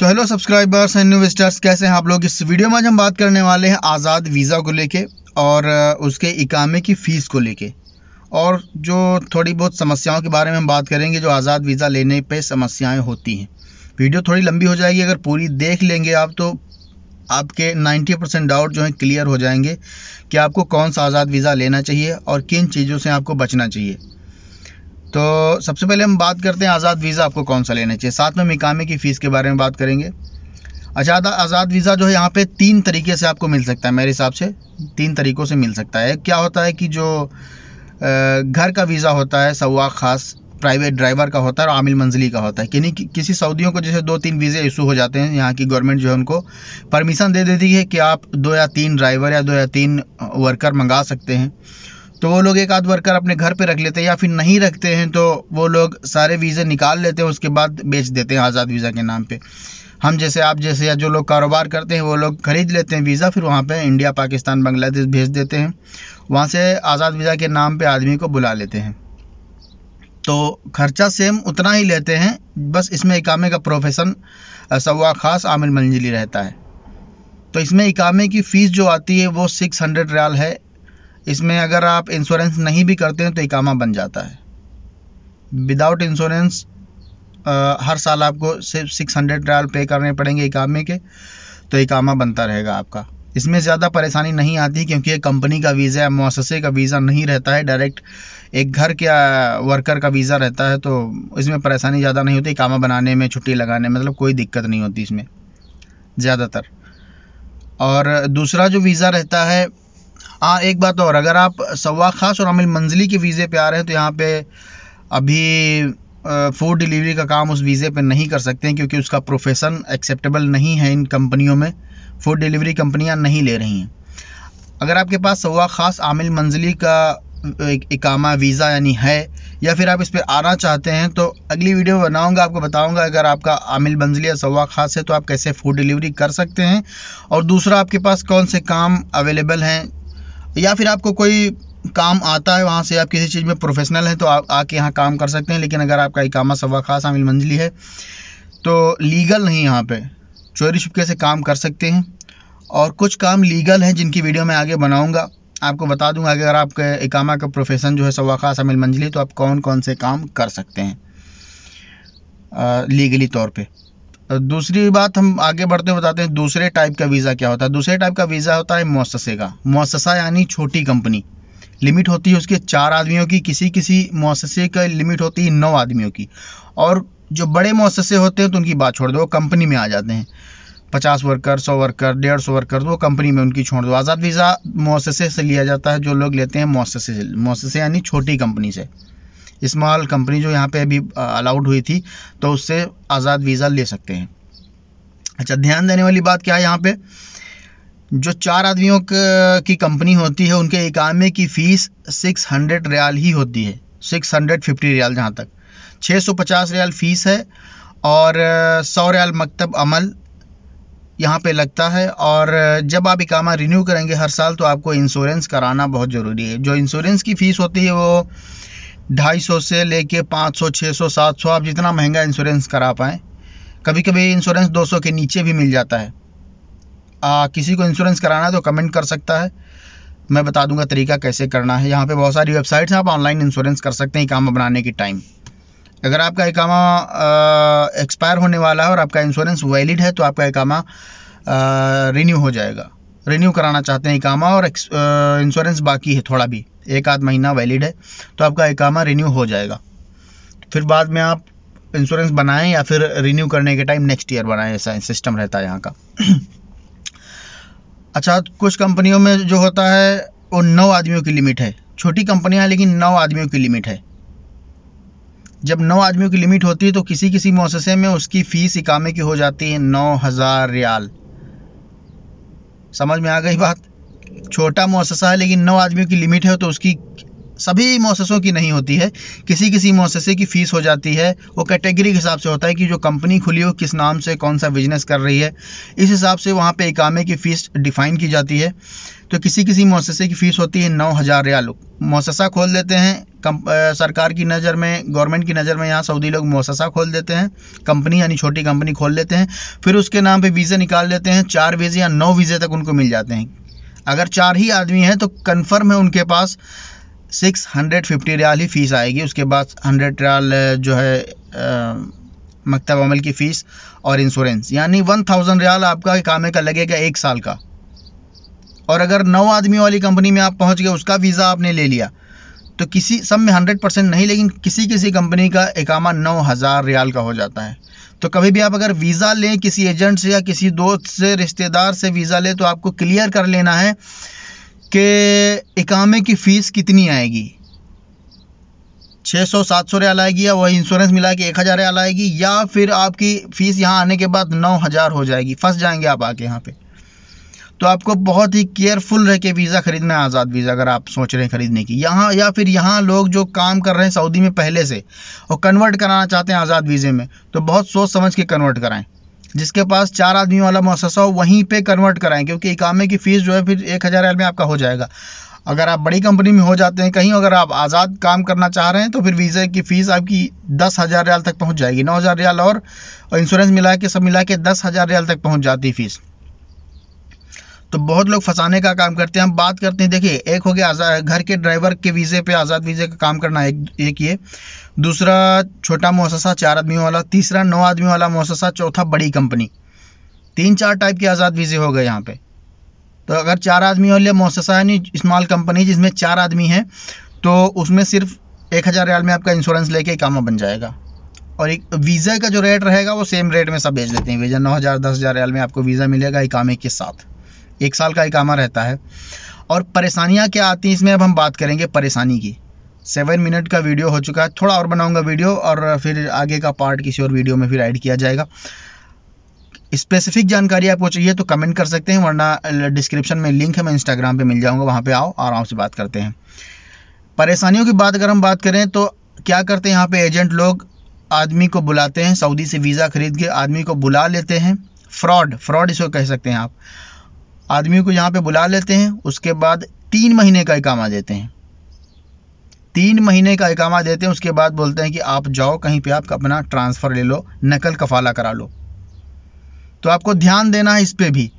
तो hello subscribers and investors कैसे हैं आप लोग इस वीडियो में आज हम बात करने वाले हैं आज़ाद वीज़ा को लेके और उसके इकामे की फ़ीस को लेके और जो थोड़ी बहुत समस्याओं के बारे में हम बात करेंगे जो आज़ाद वीज़ा लेने पे समस्याएं होती हैं वीडियो थोड़ी लंबी हो जाएगी अगर पूरी देख लेंगे आप तो आपके नाइन्टी परसेंट डाउट जो हैं क्लियर हो जाएंगे कि आपको कौन सा आज़ाद वीज़ा लेना चाहिए और किन चीज़ों से आपको बचना चाहिए तो सबसे पहले हम बात करते हैं आज़ाद वीज़ा आपको कौन सा लेना चाहिए साथ में मिकामे की फ़ीस के बारे में बात करेंगे अच्छा आज़ाद वीज़ा जो है यहाँ पे तीन तरीके से आपको मिल सकता है मेरे हिसाब से तीन तरीक़ों से मिल सकता है क्या होता है कि जो घर का वीज़ा होता है सवा ख़ास प्राइवेट ड्राइवर का होता है और आमिल मंजिली का होता है कि नहीं किसी सऊदियों को जैसे दो तीन वीज़े इशू हो जाते हैं यहाँ की गवर्नमेंट जो है उनको परमिशन दे देती है कि आप दो या तीन ड्राइवर या दो या तीन वर्कर मंगा सकते हैं तो वो लोग एक आध वर्कर अपने घर पे रख लेते हैं या फिर नहीं रखते हैं तो वो लोग सारे वीज़े निकाल लेते हैं उसके बाद बेच देते हैं आज़ाद वीज़ा के नाम पे हम जैसे आप जैसे या जो लोग कारोबार करते हैं वो लोग ख़रीद लेते हैं वीज़ा फिर वहाँ पे इंडिया पाकिस्तान बांग्लादेश भेज देते हैं वहाँ से आज़ाद वीज़ा के नाम पर आदमी को बुला लेते हैं तो खर्चा सेम उतना ही लेते हैं बस इसमें इकामे का प्रोफेशन सवा ख़ास आमिर मंजिली रहता है तो इसमें इकामे की फ़ीस जो आती है वो सिक्स हंड्रेड रियाल है इसमें अगर आप इंश्योरेंस नहीं भी करते हैं तो इकामा बन जाता है विदाउट इंश्योरेंस हर साल आपको सिर्फ सिक्स हंड्रेड ट्रायल पे करने पड़ेंगे इकामे के तो इकामा बनता रहेगा आपका इसमें ज़्यादा परेशानी नहीं आती क्योंकि ये कंपनी का वीज़ा या मुआसे का वीज़ा नहीं रहता है डायरेक्ट एक घर के वर्कर का वीज़ा रहता है तो इसमें परेशानी ज़्यादा नहीं होती कामा बनाने में छुट्टी लगाने में मतलब कोई दिक्कत नहीं होती इसमें ज़्यादातर और दूसरा जो वीज़ा रहता है हाँ एक बात और अगर आप सवा खास और अमिल मंजिली के वीज़े पे आ रहे हैं तो यहाँ पे अभी फूड डिलीवरी का काम उस वीज़े पे नहीं कर सकते हैं क्योंकि उसका प्रोफेशन एक्सेप्टेबल नहीं है इन कंपनियों में फूड डिलीवरी कंपनियाँ नहीं ले रही हैं अगर आपके पास सवा ख़ास आमिल मंजिली का इकामा वीज़ा यानी है या फिर आप इस पर आना चाहते हैं तो अगली वीडियो बनाऊंगा आपको बताऊंगा अगर आपका आमिल मंजिल या सवा खास है तो आप कैसे फूड डिलीवरी कर सकते हैं और दूसरा आपके पास कौन से काम अवेलेबल हैं या फिर आपको कोई काम आता है वहाँ से आप किसी चीज़ में प्रोफेशनल हैं तो आप आके यहाँ काम कर सकते हैं लेकिन अगर आपका इकामा सवा खास आमिल मंजिली है तो लीगल नहीं यहाँ पे चोरी छुपके से काम कर सकते हैं और कुछ काम लीगल हैं जिनकी वीडियो मैं आगे बनाऊँगा आपको बता दूंगा अगर आपके इकामा का प्रोफेशन जो है सवा खास आमिल मंजिली तो आप कौन कौन से काम कर सकते हैं आ, लीगली तौर पर दूसरी बात हम आगे बढ़ते हुए बताते हैं दूसरे टाइप का वीज़ा क्या होता है दूसरे टाइप का वीज़ा होता है मोससे का मुससा यानी छोटी कंपनी लिमिट होती है उसके चार आदमियों की किसी किसी मुससे का लिमिट होती है नौ आदमियों की और जो बड़े मोससे होते हैं तो उनकी बात छोड़ दो वो कंपनी में आ जाते हैं पचास वर्कर सौ वर्कर डेढ़ सौ वर्कर वो कंपनी में उनकी छोड़ दो आज़ाद वीज़ा मुससे से लिया जाता है जो लोग लेते हैं मोससे से यानी छोटी कंपनी से स्मॉल कंपनी जो यहाँ पे अभी अलाउड हुई थी तो उससे आज़ाद वीज़ा ले सकते हैं अच्छा ध्यान देने वाली बात क्या है यहाँ पे जो चार आदमियों की कंपनी होती है उनके इकामे की फ़ीस सिक्स हंड्रेड रियाल ही होती है सिक्स हंड्रेड फिफ्टी रियाल जहाँ तक छः सौ पचास रियाल फ़ीस है और सौ रियाल मकतब अमल यहाँ पे लगता है और जब आप इकामा रिन्यू करेंगे हर साल तो आपको इंश्योरेंस कराना बहुत ज़रूरी है जो इंश्योरेंस की फ़ीस होती है वो ढाई सौ से लेके पाँच सौ छः सौ सात सौ आप जितना महंगा इंश्योरेंस करा पाएँ कभी कभी इंश्योरेंस दो सौ के नीचे भी मिल जाता है आ, किसी को इंश्योरेंस कराना है तो कमेंट कर सकता है मैं बता दूंगा तरीका कैसे करना है यहाँ पे बहुत सारी वेबसाइट्स हैं आप ऑनलाइन इंश्योरेंस कर सकते हैं इकामा बनाने के टाइम अगर आपका इकामा एक्सपायर होने वाला है और आपका इंश्योरेंस वैलिड है तो आपका इकामा रिन्यू हो जाएगा रिन्यू कराना चाहते हैं इकामा और इंश्योरेंस बाकी है थोड़ा भी एक आध महीना वैलिड है तो आपका इकामा रिन्यू हो जाएगा फिर बाद में आप इंश्योरेंस बनाएं या फिर रिन्यू करने के टाइम नेक्स्ट ईयर बनाएं ऐसा सिस्टम रहता है यहाँ का अच्छा कुछ कंपनियों में जो होता है वो नौ आदमियों की लिमिट है छोटी कंपनियाँ लेकिन नौ आदमियों की लिमिट है जब नौ आदमियों की लिमिट होती है तो किसी किसी मौसम में उसकी फ़ीस इकामे की हो जाती है नौ हज़ार रियाल समझ में आ गई बात छोटा मुअस्सा है लेकिन नौ आदमियों की लिमिट है तो उसकी सभी मोसेसों की नहीं होती है किसी किसी मोसेसे की फ़ीस हो जाती है वो कैटेगरी के हिसाब से होता है कि जो कंपनी खुली हो किस नाम से कौन सा बिजनेस कर रही है इस हिसाब से वहाँ पे इकामे की फ़ीस डिफ़ाइन की जाती है तो किसी किसी मोसेसे की फ़ीस होती है नौ हज़ार रियाल मोससा खोल देते हैं कम, आ, सरकार की नज़र में गवर्नमेंट की नज़र में यहाँ सऊदी लोग मोससा खोल देते हैं कंपनी यानी छोटी कंपनी खोल लेते हैं फिर उसके नाम पर वीज़े निकाल लेते हैं चार वीज़े या नौ वीज़े तक उनको मिल जाते हैं अगर चार ही आदमी हैं तो कन्फर्म है उनके पास सिक्स हंड्रेड फिफ्टी रियाल ही फ़ीस आएगी उसके बाद हंड्रेड रियाल जो है मकतब अमल की फ़ीस और इंश्योरेंस यानी वन थाउजेंड रियाल आपका कामे का लगेगा एक साल का और अगर नौ आदमी वाली कंपनी में आप पहुंच गए उसका वीज़ा आपने ले लिया तो किसी सब में हंड्रेड परसेंट नहीं लेकिन किसी किसी कंपनी का एकामा नौ हज़ार रियाल का हो जाता है तो कभी भी आप अगर वीज़ा लें किसी एजेंट से या किसी दोस्त से रिश्तेदार से वीज़ा लें तो आपको क्लियर कर लेना है कि इकामे की फ़ीस कितनी आएगी छः सौ सात सौ रियाल आएगी या वही इंश्योरेंस मिला के एक हज़ार रियाल आएगी या फिर आपकी फ़ीस यहाँ आने के बाद नौ हज़ार हो जाएगी फंस जाएंगे आप आके यहाँ पे तो आपको बहुत ही केयरफुल रह के वीज़ा ख़रीदना है आज़ाद वीज़ा अगर आप सोच रहे हैं ख़रीदने की यहाँ या फिर यहाँ लोग जो काम कर रहे हैं सऊदी में पहले से और कन्वर्ट कराना चाहते हैं आज़ाद वीज़े में तो बहुत सोच समझ के कन्वर्ट कराएँ जिसके पास चार आदमी वाला मुससा हो वहीं पे कन्वर्ट कराएं क्योंकि इकामे की फ़ीस जो है फिर एक हज़ार में आपका हो जाएगा अगर आप बड़ी कंपनी में हो जाते हैं कहीं अगर आप आज़ाद काम करना चाह रहे हैं तो फिर वीज़ा की फ़ीस आपकी दस हज़ार रियाल तक पहुंच जाएगी नौ हज़ार रियाल और इंश्योरेंस मिला के सब मिला के दस हज़ार रियाल तक पहुंच जाती फ़ीस तो बहुत लोग फंसाने का काम करते हैं हम बात करते हैं देखिए एक हो गया आज़ाद घर के ड्राइवर के वीज़े पे आज़ाद वीज़े का काम करना एक एक ये दूसरा छोटा मोसा चार आदमी वाला तीसरा नौ आदमी वाला मोसा चौथा बड़ी कंपनी तीन चार टाइप के आज़ाद वीज़े हो गए यहाँ पे तो अगर चार आदमी वाले मोसा यानी स्मॉल कंपनी जिसमें चार आदमी है तो उसमें सिर्फ एक हज़ार रियाल में आपका इंश्योरेंस लेके इकामा बन जाएगा और एक वीज़ा का जो रेट रहेगा वो सेम रेट में सब भेज देते हैं वीज़ा नौ हज़ार दस हज़ार रियाल में आपको वीज़ा मिलेगा इकामे के साथ एक साल का इकामा रहता है और परेशानियाँ क्या आती हैं इसमें अब हम बात करेंगे परेशानी की सेवन मिनट का वीडियो हो चुका है थोड़ा और बनाऊंगा वीडियो और फिर आगे का पार्ट किसी और वीडियो में फिर ऐड किया जाएगा स्पेसिफिक जानकारी आपको चाहिए तो कमेंट कर सकते हैं वरना डिस्क्रिप्शन में लिंक है मैं इंस्टाग्राम पे मिल जाऊंगा वहाँ पे आओ आराम से बात करते हैं परेशानियों की बात अगर हम बात करें तो क्या करते हैं यहाँ पे एजेंट लोग आदमी को बुलाते हैं सऊदी से वीज़ा खरीद के आदमी को बुला लेते हैं फ्रॉड फ्रॉड इसको कह सकते हैं आप आदमी को यहाँ पे बुला लेते हैं उसके बाद तीन महीने का इकामा देते हैं तीन महीने का इकामा देते हैं उसके बाद बोलते हैं कि आप जाओ कहीं पे आप अपना ट्रांसफ़र ले लो नकल कफाला करा लो तो आपको ध्यान देना है इस पर भी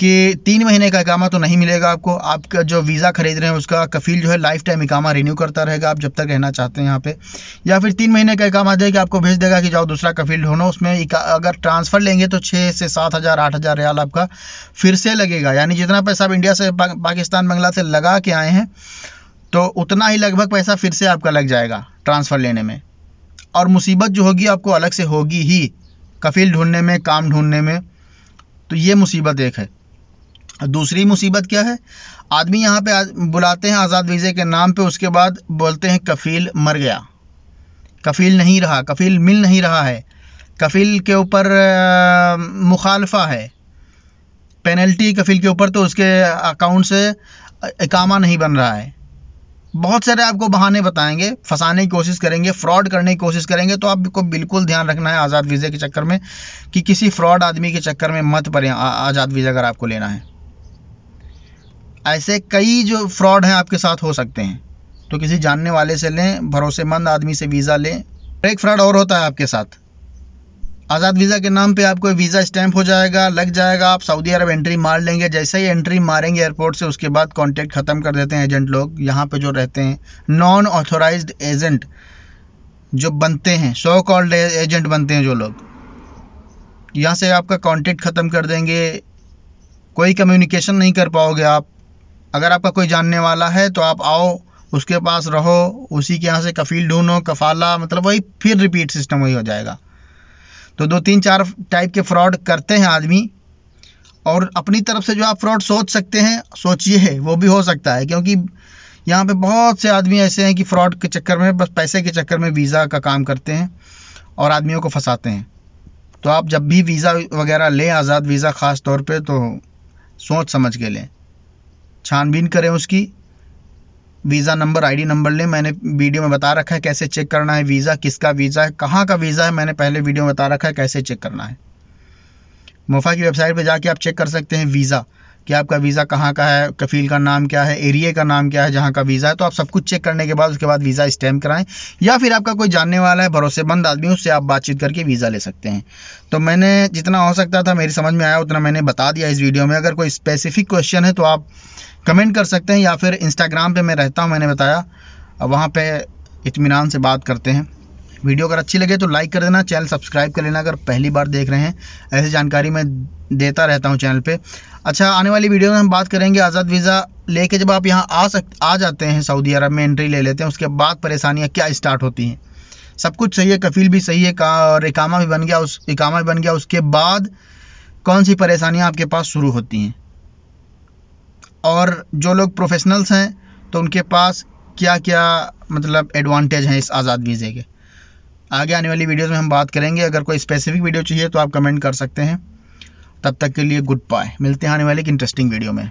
कि तीन महीने का इकामा तो नहीं मिलेगा आपको आपका जो वीज़ा खरीद रहे हैं उसका कफील जो है लाइफ टाइम इकामा रिन्यू करता रहेगा आप जब तक रहना चाहते हैं यहाँ पे या फिर तीन महीने का इकामा देगा आपको भेज देगा कि जाओ दूसरा कफील ढूंढो उसमें अगर ट्रांसफ़र लेंगे तो छः से सात हज़ार आठ हज़ार रियाल आपका फिर से लगेगा यानी जितना पैसा आप इंडिया से पा, पाकिस्तान बंगला से लगा के आए हैं तो उतना ही लगभग पैसा फिर से आपका लग जाएगा ट्रांसफ़र लेने में और मुसीबत जो होगी आपको अलग से होगी ही कफील ढूंढने में काम ढूंढने में तो ये मुसीबत एक है दूसरी मुसीबत क्या है आदमी यहाँ पे बुलाते हैं आज़ाद वीज़े के नाम पे उसके बाद बोलते हैं कफ़ील मर गया कफ़ील नहीं रहा कफ़ील मिल नहीं रहा है कफ़ील के ऊपर मुखालफा है पेनल्टी कफ़ील के ऊपर तो उसके अकाउंट से इकामा नहीं बन रहा है बहुत सारे आपको बहाने बताएंगे फंसाने की कोशिश करेंगे फ्रॉड करने की कोशिश करेंगे तो आपको बिल्कुल ध्यान रखना है आज़ाद वीज़े के चक्कर में कि किसी फ्रॉड आदमी के चक्कर में मत पड़े आज़ाद वीज़ा अगर आपको लेना है ऐसे कई जो फ्रॉड हैं आपके साथ हो सकते हैं तो किसी जानने वाले से लें भरोसेमंद आदमी से वीज़ा लें एक फ्रॉड और होता है आपके साथ आज़ाद वीज़ा के नाम पे आपको वीज़ा स्टैंप हो जाएगा लग जाएगा आप सऊदी अरब एंट्री मार लेंगे जैसे ही एंट्री मारेंगे एयरपोर्ट से उसके बाद कॉन्टैक्ट ख़त्म कर देते हैं एजेंट लोग यहाँ पे जो रहते हैं नॉन ऑथोराइज एजेंट जो बनते हैं सो कॉल्ड एजेंट बनते हैं जो लोग यहाँ से आपका कांटेक्ट ख़त्म कर देंगे कोई कम्युनिकेशन नहीं कर पाओगे आप अगर आपका कोई जानने वाला है तो आप आओ उसके पास रहो उसी के यहाँ से कफील ढूंढो कफाला मतलब वही फिर रिपीट सिस्टम वही हो जाएगा तो दो तीन चार टाइप के फ्रॉड करते हैं आदमी और अपनी तरफ से जो आप फ्रॉड सोच सकते हैं सोचिए है वो भी हो सकता है क्योंकि यहाँ पे बहुत से आदमी ऐसे हैं कि फ्रॉड के चक्कर में बस पैसे के चक्कर में वीज़ा का काम करते हैं और आदमियों को फंसाते हैं तो आप जब भी वीज़ा वगैरह लें आज़ाद वीज़ा ख़ास तौर पे तो सोच समझ के लें छानबीन करें उसकी वीज़ा नंबर आईडी नंबर लें मैंने वीडियो में बता रखा है कैसे चेक करना है वीज़ा किसका वीज़ा है कहाँ का वीज़ा है मैंने पहले वीडियो में बता रखा है कैसे चेक करना है मुफा की वेबसाइट पर जाके आप चेक कर सकते हैं वीज़ा कि आपका वीज़ा कहाँ का है कफील का नाम क्या है एरिए का नाम क्या है जहाँ का वीज़ा है तो आप सब कुछ चेक करने के बाद उसके बाद वीज़ा स्टैम्प कराएं या फिर आपका कोई जानने वाला है भरोसेमंद आदमी उससे आप बातचीत करके वीज़ा ले सकते हैं तो मैंने जितना हो सकता था मेरी समझ में आया उतना मैंने बता दिया इस वीडियो में अगर कोई स्पेसिफिक क्वेश्चन है तो आप कमेंट कर सकते हैं या फिर इंस्टाग्राम पर मैं रहता हूँ मैंने बताया वहाँ पर इतमान से बात करते हैं वीडियो अगर अच्छी लगे तो लाइक कर देना चैनल सब्सक्राइब कर लेना अगर पहली बार देख रहे हैं ऐसी जानकारी मैं देता रहता हूँ चैनल पे अच्छा आने वाली वीडियो में हम बात करेंगे आज़ाद वीज़ा लेके जब आप यहाँ आ सक आ जाते हैं सऊदी अरब में एंट्री ले लेते हैं उसके बाद परेशानियाँ क्या स्टार्ट होती हैं सब कुछ सही है कफील भी सही है का और इकामा भी बन गया उस इकामा भी बन गया उसके बाद कौन सी परेशानियाँ आपके पास शुरू होती हैं और जो लोग प्रोफेशनल्स हैं तो उनके पास क्या क्या मतलब एडवांटेज हैं इस आज़ाद वीज़े के आगे आने वाली वीडियोस में हम बात करेंगे अगर कोई स्पेसिफिक वीडियो चाहिए तो आप कमेंट कर सकते हैं तब तक के लिए गुड बाय मिलते हैं आने वाले एक इंटरेस्टिंग वीडियो में